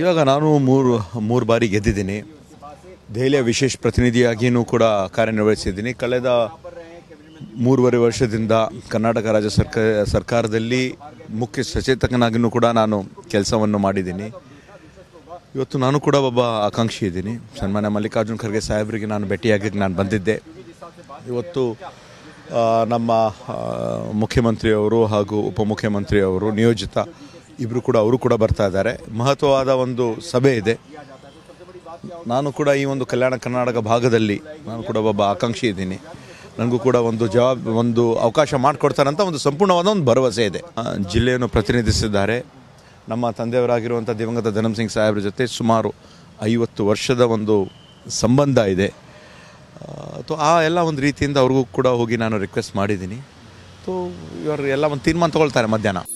ಇವಾಗ ನಾನು ಮೂರು ಮೂರು ಬಾರಿ ಗೆದ್ದಿದ್ದೀನಿ ದೆಹಲಿಯ ವಿಶೇಷ ಪ್ರತಿನಿಧಿಯಾಗಿಯೂ ಕೂಡ ಕಾರ್ಯನಿರ್ವಹಿಸಿದ್ದೀನಿ ಕಳೆದ ಮೂರುವರೆ ವರ್ಷದಿಂದ ಕರ್ನಾಟಕ ರಾಜ್ಯ ಸರ್ಕ ಸರ್ಕಾರದಲ್ಲಿ ಮುಖ್ಯ ಸಚೇತಕನಾಗಿಯೂ ಕೂಡ ನಾನು ಕೆಲಸವನ್ನು ಮಾಡಿದ್ದೀನಿ ಇವತ್ತು ನಾನು ಕೂಡ ಒಬ್ಬ ಆಕಾಂಕ್ಷಿ ಇದ್ದೀನಿ ಸನ್ಮಾನ್ಯ ಮಲ್ಲಿಕಾರ್ಜುನ್ ಖರ್ಗೆ ಸಾಹೇಬರಿಗೆ ನಾನು ಭೇಟಿಯಾಗಿ ನಾನು ಬಂದಿದ್ದೆ ಇವತ್ತು ನಮ್ಮ ಮುಖ್ಯಮಂತ್ರಿಯವರು ಹಾಗೂ ಉಪಮುಖ್ಯಮಂತ್ರಿಯವರು ನಿಯೋಜಿತ ಇಬ್ಬರು ಕೂಡ ಅವರು ಕೂಡ ಬರ್ತಾ ಇದ್ದಾರೆ ಮಹತ್ವವಾದ ಒಂದು ಸಭೆ ಇದೆ ನಾನು ಕೂಡ ಈ ಒಂದು ಕಲ್ಯಾಣ ಕರ್ನಾಟಕ ಭಾಗದಲ್ಲಿ ನಾನು ಕೂಡ ಒಬ್ಬ ಆಕಾಂಕ್ಷಿ ಇದ್ದೀನಿ ನನಗೂ ಕೂಡ ಒಂದು ಜವಾಬ್ ಒಂದು ಅವಕಾಶ ಮಾಡಿಕೊಡ್ತಾರಂತ ಒಂದು ಸಂಪೂರ್ಣವಾದ ಒಂದು ಭರವಸೆ ಇದೆ ಜಿಲ್ಲೆಯನ್ನು ಪ್ರತಿನಿಧಿಸಿದ್ದಾರೆ ನಮ್ಮ ತಂದೆಯವರಾಗಿರುವಂಥ ದಿವಂಗತ ಧನಮ್ ಸಿಂಗ್ ಸಾಹೇಬ್ರ ಜೊತೆ ಸುಮಾರು ಐವತ್ತು ವರ್ಷದ ಒಂದು ಸಂಬಂಧ ಇದೆ ತೊ ಆ ಎಲ್ಲ ಒಂದು ರೀತಿಯಿಂದ ಅವ್ರಿಗೂ ಕೂಡ ಹೋಗಿ ನಾನು ರಿಕ್ವೆಸ್ಟ್ ಮಾಡಿದ್ದೀನಿ ಸೊ ಇವರು ಎಲ್ಲ ಒಂದು ತೀರ್ಮಾನ ತಗೊಳ್ತಾರೆ ಮಧ್ಯಾಹ್ನ